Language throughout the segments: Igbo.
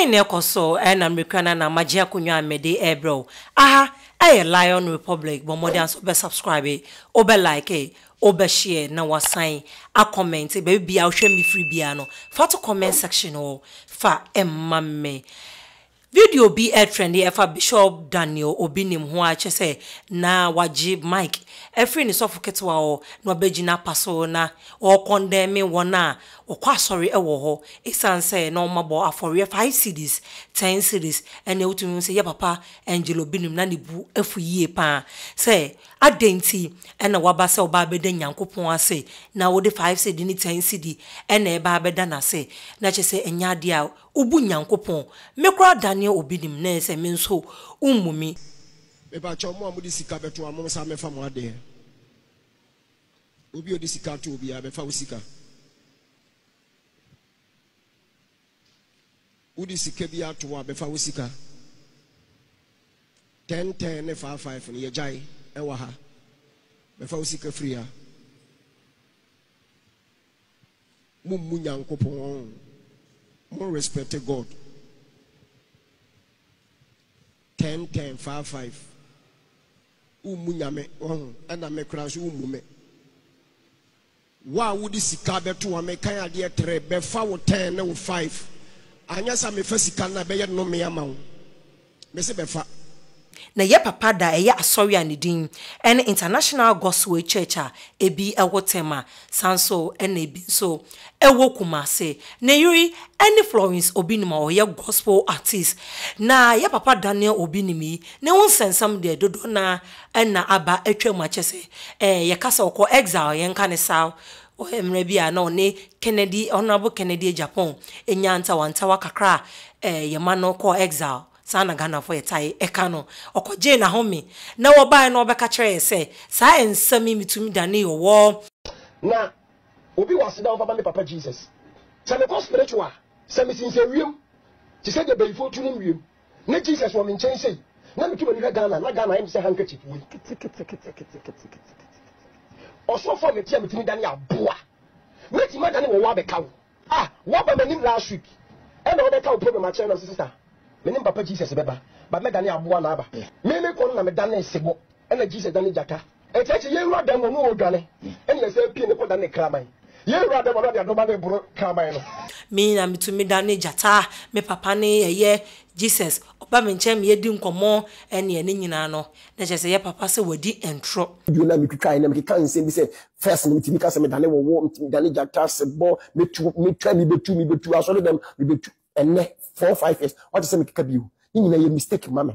Ihe na-ekɔ so na mmirika na na magye akonnwa amede ɛbrɛw aha ɛyɛ Lion Republic bɔ mmɔden nso bɛ subscribe obɛ like obɛ share na wasan akɔmɛnt beebi bia wohwɛ mmifiri bia no fa to comment section hɔ fa ɛmma mmɛ. video bi ɛtrɛnde ɛfa bishop daniel obi nim ho a kyɛ sɛ na wagye mike ɛfiri ne sɔfo ketewa hɔ na wabɛgyina pa so na ɔrekɔndɛme wɔn a wɔkɔ asɔre wɔ hɔ ɛsiane sɛ na ɔmabɔ afɔreɛ 5 cities 10 cities ɛne wotumi sɛ yɛ papa angelo binom na ne bu afu yie paa sɛ adɛn nti ɛna waba sɛ wobaa bɛda nyankopɔn ase na wode five cedi ne ten cedi ɛna ɛbaa bɛda n'ase na kyɛ sɛ ɛnyɛ adeɛ a wobu nyankopɔn mekora dane obi nim na sɛ me nso wommu me mebakyɛ ɔmo a mode sika bɛto a mom sa mɛfa mo adeɛ obi a ɔde sika to obiaa bɛfa wo sika wode sika bi ato a bɛfa wo sika 1010 ne 55 no yɛgyae ɛwɔ ha bɛfa wo sika firi ha mommu nyankopɔn mo respect god 1010 55 wommu nyame ɔho ɛna me kora so wommu me wo a wode sika bɛto a mekan adeɛ trɛ bɛfa wo 10 ne wo 5 anya sa mefa sika no a bɛyɛ nnome ama wo mɛsɛ bɛfa na yɛ papa da ɛyɛ asɔre a ne din ɛne international gospel church a ebi ɛwɔ tɛm a san so ɛna ebi nso ɛwɔ kumase na yiri ɛne florence obinim a ɔyɛ gospel artist na yɛ papa daniel obinim yi ne ho nsɛnsɛm deɛ dodo na na aba atwa mu akyɛ sɛ ɛɛ yɛkasa ɔkɔ exile yɛnka ne saa mmerɛ a na ɔne kennedy honorable kennedy e japan ɛnya e ntawantawa kakra eh, yɛma no kɔɔ exile saa na ghanafoɔ yɛtae ɛka e no ɔkɔgyee na wɔbaeɛ na ɔbɛka kyerɛ yɛ sɛ saa yi dane na obi wɔ aseda wobaba me papa jesus sɛ spiritual wiem sɛ wiem na jesus wɔ me nkyɛn sei na ghana na ghana sɛ ɔsɔfo mi tia mi ti mi dani aboa mi ti ma dani wɔ wa bɛka wo ah waba mi anim last week ɛna ɔbɛka wo problem akyerɛ na sisa mi ni papa jesus bɛba ba mi dani aboa na aba mi mi kɔn na mi dani sebo ɛna jesus dani jaka ɛkyɛkyɛ e yɛ wura dan mu ɔmo wɔ dwane ɛna yɛ sɛ pie ne kɔ dani kraman yɛwura dɛ bɔ na deɛ dɔba bɛboro kraman no. mi na mitumi da ne gyata me papa ne yɛyɛ jesus ɔba me nkyɛn meyɛdi nkɔmmɔ ɛneɛ ne nyinaa no na kyerɛ sɛ yɛ papa sɛ wadi ntorɔ dwona metwitwae na mekeka nsɛm bi sɛ first na metumi ka sɛ medane wɔwɔ medane gyata sebɔ metwa mebɛtu mebɛtu asɔre dɛm mebɛtu ɛnɛ four five years wate sɛ mekeka bio ne nyinaa yɛ mistake ma me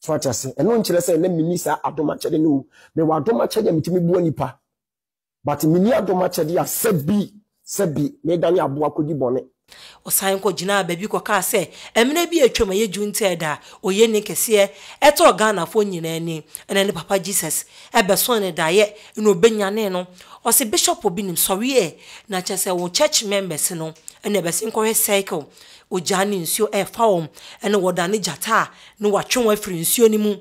so wate ase ɛno nkyerɛ sɛ ɛnɛ menni saa adom akyɛde no mewɔ adom akyɛde a metumi boa nipa but menni adom akyɛde a sɛ bi sɛ bi medane aboa kɔdi bɔne ɔsan kɔgyinaa baabi kɔkaa sɛ ɛmena bi atwam ɛyɛ junted a ɔyɛ ne kɛseɛ ɛtɔ ghanafoɔ nyinaa ani ɛna ne papa jesus ɛbɛso ne daeɛ na ɔbɛnyane no ɔsɛ bishop bi nim sɔreɛ na kyɛ sɛ wo church members no ɛna ɛbɛse nkɔhwɛ cycle ogya ne nsuo ɛɛfa wɔm ɛna wɔdane gyata a na watwe wɔn afiri nsuo no mu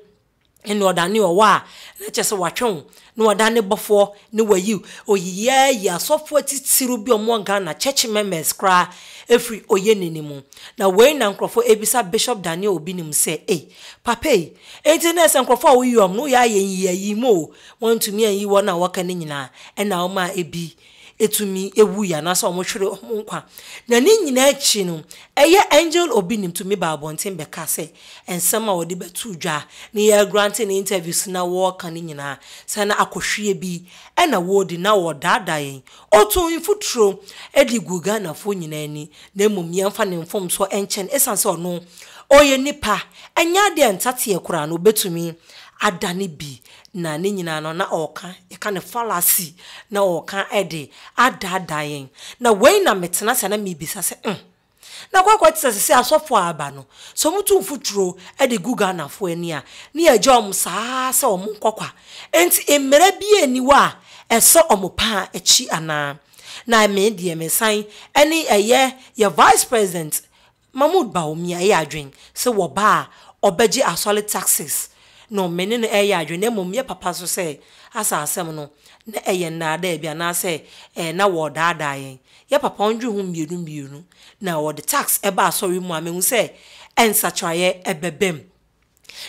ɛna ɔdane ɔwɔ a na kyerɛ sɛ watwe wo na ɔdane bɔfoɔ ne wayi oyiyɛ yi asɔfoɔ titiriw bi ɔmo ghana church members koraa efiri oyɛ n'ani mu na wei na nkorɔfoɔ ebisa bishop daniel obi nim sɛ ee papa yi eti na ɛsɛ nkorɔfoɔ a woyi wɔn no yɛ ayɛ yiyayi mu o wɔntumi ayi wɔn a wɔka ne nyinaa ɛna wɔn a ebi. ɛtumi ewu ya na ɔmo twerɛ ɔmo nkwa na ne nyinaa akyi no ɛyɛ angel obi nim tumi ba abɔnten bɛka sɛ nsɛm a wɔde bɛtu dwa na yɛ grante ne interviews na wɔɔka ne nyinaa sɛ na akɔhwie bi ɛna wɔɔdi na wɔɔdaadaa yɛn ɔtɔn mfuturo ɛde gu ghanafoɔ nyinaa ani na mmom yɛmfa ne mfomsoɔ ɛnkyɛn ɛsan sɛ ɔno ɔyɛ nipa ɛnyɛ adeɛ ntateɛ koraa no obɛtumi ada ne bi na ne nyinaa no na ɔɔka ɛka ne falasi na ɔɔka ɛde adaada yɛn na wei na metena sɛ na mebisa sɛ mm. na kwakwa te sɛ sɛ asɔfo a aba no sɛ ɔmoto mfuturo de gu ghanafoɔ ani a ne yɛgya ɔm saa sɛ ɔmo nkɔkwa enti mmerɛ bi ani wɔ a ɛsɛ ɔmo paa akyi anaa na me deɛ me san ne ɛyɛ yɛ vice president mahmood baomia yɛ adwen sɛ wɔba a ɔbɛgye asɔre taxes na ɔmane na ɛyɛ adwene na mmom yɛ papa so sɛ asa asɛm no na ɛyɛ nnaadaa bi anaasɛ ɛɛ na wɔredaadaa yɛn yɛ papa ɔndwe ho mmienu mmienu na wɔde tax ɛba asɔre mu a mehu sɛ ɛnsakyerɛeɛ ɛbɛbɛ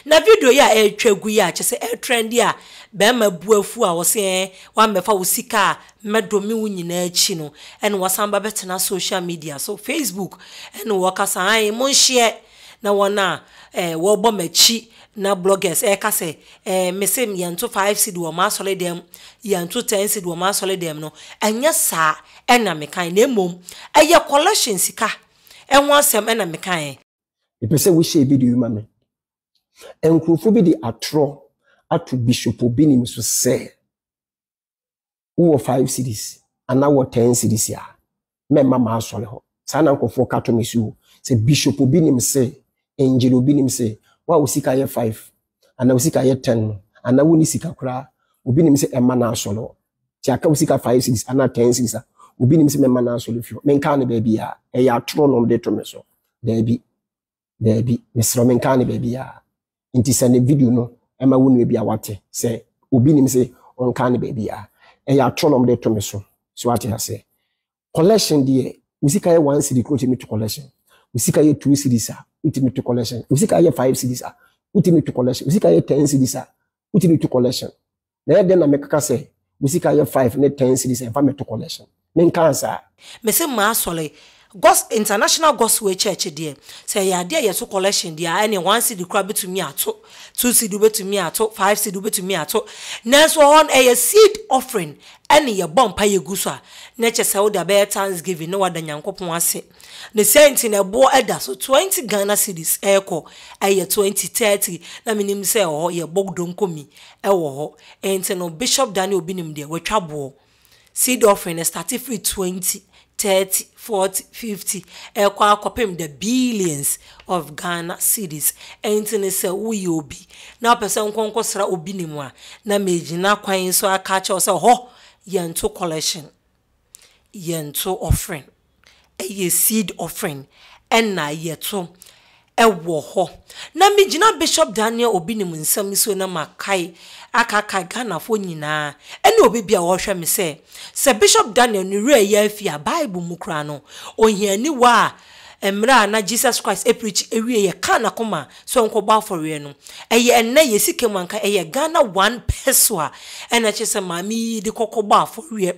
na vidio yi a ɛretwa egu yi a kyerɛ sɛ ɛretrendi a barima bɛrima buafu a wɔsɛ ɛɛ wɔamɛfa wɔ sika a mɛdɔmi wo nyinaa akyi no ɛna wɔsan ba bɛtena social media so facebook ɛna wɔkasa ayi mo nhyia. na wɔn a ɛɛ eh, wɔrebɔ m'akyi na bloggers ɛka eh, sɛ ɛɛ eh, mesim yɛnto five seed wɔ maa sɔre dɛm yɛnto ten seed wɔ maa dɛm no ɛnyɛ saa ɛna mekan na emom ɛyɛ collection sika ɛho asɛm ɛna mekan. ìpè sẹ́ wíṣẹ́ ibi di wíma mi nkurɔfoɔ bi de atorɔ ato bishop obi nim so sɛ wowɔ five series anaa wɔ ten series a mɛma maa sɔre hɔ saa na nkurɔfoɔ ka to me si wo sɛ bishop obi nim sɛ ɛngyina obi nim sɛ wa wo sika yɛ five ana wo sika yɛ ten anaa wo ni sika koraa obi nim sɛ ɛma n'asɔ no tí a wo sika five six ana ten six a obi nim sɛ mɛma n'asɔ no fi hɔ mɛnka ne baabi a ɛyɛ atoro nom de to me so daabi daabi mesrɛ mɛnka ne baabi a nti sɛ ne video no ɛma wo nua bi a wate sɛ obi nim sɛ ɔnka ne baabi a ɛyɛ atoro nom de to me so so wate ase collection deɛ wo sika yɛ one series kuro tɛ mi to collection wo sika yɛ two series a wotumi to collection wo sika ayɛ five cedis a wotumi to collection wo sika ayɛ ten cedis a wotumi to collection na ɛyɛ dɛn na mekaka sɛ wo sika ayɛ five ne ten cedis a ɛmfa to collection menkaa saa mesɛ maa sɔre gos international gospel church deɛ sɛ yɛ adeɛ yɛ so collection deɛ ɛne one cd kora bɛtumi ato two cd bɛtumi ato five cd bɛtumi ato nanso ɔhɔ no ɛyɛ seed offering ɛne yɛbɔ mpa yɛgu so a na kyɛ sɛ wode abɛyɛ thanksgiving ne wada nyankopɔn ase ne sɛnti na ɛboɔ ɛda so 20 ghana cities ɛrekɔ ɛyɛ 2030 na menim sɛ ɛwɔ hɔ yɛbɔ donkomi ɛwɔ hɔ ɛnti no bishop daniel obi nim deɛ wɔatwa boɔ seed offering no starte firi 20 30, 40, 50 ɛkɔ akɔpem the billions of ghana cities ɛnti ne sɛ woyɛ obi na wopɛ sɛ nkɔnkɔsra obi ne mu a na megyina kwan so aka kyerɛw sɛ hɔ yɛnto collection yɛnto offering ɛyɛ seed offering ɛna yɛto ɛwɔ hɔ na megyina bishop daniel obi nim nsɛm so na makae akakae ghanafoɔ nyinaa ɛne obi bi a wɔrehwɛ me sɛ sɛ bishop daniel ne werɛ yɛ afi a bible mu koraa no ohiani wɔ a mmerɛ a na jesus christ apirikyi ewie yɛ kaa n'akoma so nkɔbɔ afɔreɛ no ɛyɛ ɛnɛ yɛ sika mu anka ɛyɛ ghana one peso a ɛna kyerɛ sɛ maame yi de kɔkɔbɔ afɔreɛ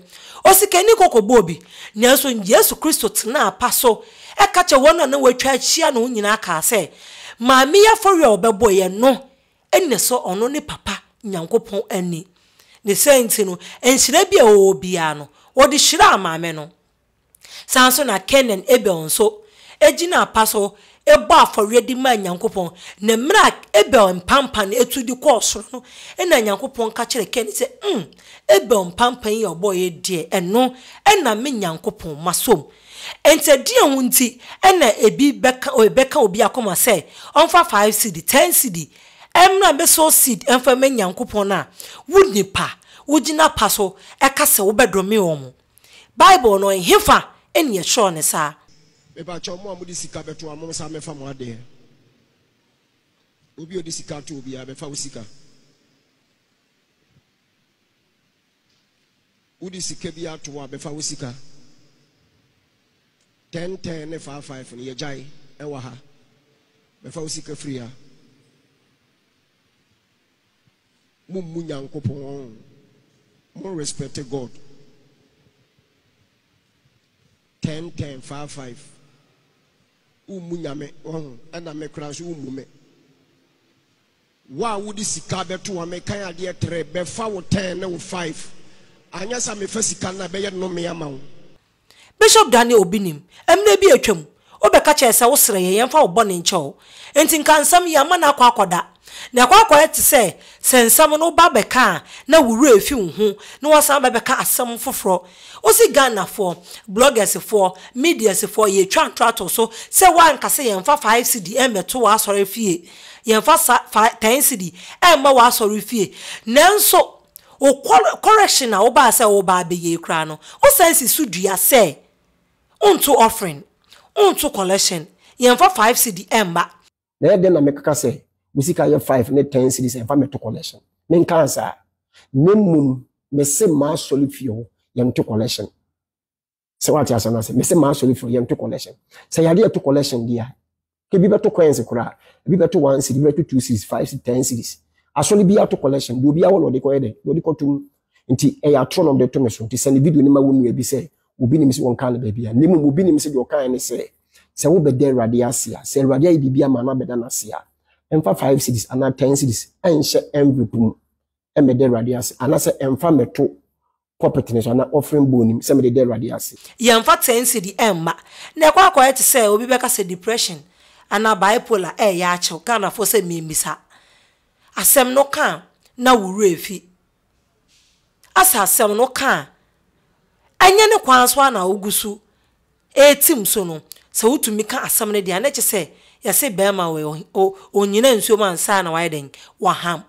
osikani kɔkɔbɔ obi nanso yesu kristo tena apa so. ɛka kyɛ wɔn na wɔatwa ahyia na wɔn nyinaa kaa sɛ maame yi afɔre a ɔbɛbɔ yɛ no ɛna sɛ ɔno ne papa nyankopɔn ani ne sɛ nti no nhyira bi a wɔwɔ biara no wɔde hyira maame no saa nso na kenan abel nso egyina apa so ɛbɔ afɔre de maa nyankopɔn na mmerɛ a abel mpampa no etu de kɔɔ soro no ɛna nyankopɔn ka kyerɛ kenan sɛ mm abel mpampa yi a ɔbɔ yɛ deɛ ɛno ɛna me nyankopɔn ma som. nti di nti na ebi bɛka obi akoma sɛ ɔnfa five cd ten cd ɛmuna bɛsɛ seed ɛnfa na wo nipa wogyina pa so ɛka e sɛ wobɛdɔme wɔn bible no ɛhefa ɛna ɛtwerɛ ne a sika bɛto amụsa obi sika obi sika sika bi ten ten ne five five no yɛgyae ɛwɔ ha bɛfa wo sika firi ha mommu nyankopɔn mo respect god ten ten five five wommu nyame ɔho ɛna me kora nso wommu me wo a wode sika bɛto a mekan adeɛ trɛ bɛfa wo ten ne wo five anyɛ sɛ mefa sika no a bɛyɛ nnome ama wo bishop daniel obinim nim ɛmuna bi atwam obɛka kyerɛ sɛ wosere yɛ yɛmfa wobɔ ne nkyɛw nti nka nsɛm yi ama no akɔ akɔda na akɔ akɔyɛ te sɛ sɛ nsɛm no woba bɛka a na wowura efi wo ho na wɔsan bɛbɛka asɛm foforɔ wosi ghanafoɔ blɔgɛsifoɔ midiasifoɔ yɛtwa ntoato so sɛ woankase yɛmfa 5 cd ɛmmɛto e w'asɔre fie yɛmfa sa 10 cd ɛmma e w'asɔre fie nanso wo correction a wobaa sɛ wobaa bɛyie koraa no wosan si so dua sɛ unto offering unto collection yɛmfa five cd ɛmba. na yɛ den na mekaka sɛ wosika yɛ five ne ten CDs sɛ meto collection ne nka nsa ne mmom mɛsɛ maa sɔli fie hɔ yɛmto collection sɛ wate asɛ no ase mɛsɛ maa sɔli fie hɔ yɛmto collection sɛ yɛade yɛto collection deɛ ebi bɛto coins koraa ebi bɛto one cd ebi bɛto two cds five CDs, ten cds asɔli bi ato collection deɛ obi awɔ na ɔde kɔ yɛ dɛ na ɔde kɔ tum nti ɛyɛ atoro na ɔde to ne so nti sɛ ne video ne ma wo nua bi sɛ obi nim sɛ wɔnka no baabi a nemu obi nim sɛ deɛ ɔkae ne sɛ sɛ wobɛda awurade ase a sɛ awurade ayɛ biribi ama no abɛda no ase a ɛmfa five cities anaa ten cities ɛnhyɛ envelope mu ɛmɛda awurade ase anaasɛ ɛmfa mɛto pɔpɛt ne so anaa ɔfrɛn bɔn nim sɛ mɛde da awurade ase. yɛmfa ten city ɛmma na ɛkɔ akɔyɛ te sɛ obi bɛka sɛ depression anaa bipolar ɛɛyɛ akyɛw ghanafoɔ sɛ mmemmisa asɛm no kaa na wura efi asa asɛm no kaa ɛnyɛ ne kwan so ana ogu so ɛretim so no sɛ wotumi ka asɛm no deɛ anɛkyɛ sɛ yɛse bɛrima wɔ onyina nsuom ansa na wayɛ dɛn waham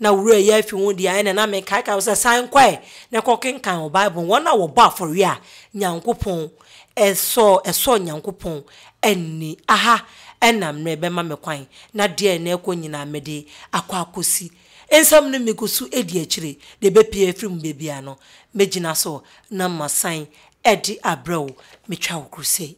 na wura yɛ afi ho deɛ ɛna na mekaekae sɛ san kɔe na kɔkenkan wɔ bible wɔn a wɔbɔ afɔre a nyankopɔn ɛsɔ ɛsɔ nyankopɔn ɛni aha ɛnam mmerɛ bɛma me kwan na deɛ ɛna ɛkɔ nyinaa mɛde akɔ akɔsi nsɛm no megu so edi akyire de bɛpie afiri mu beebia no mɛgyina so na masan ɛde abrɛ wo metwa wo kuru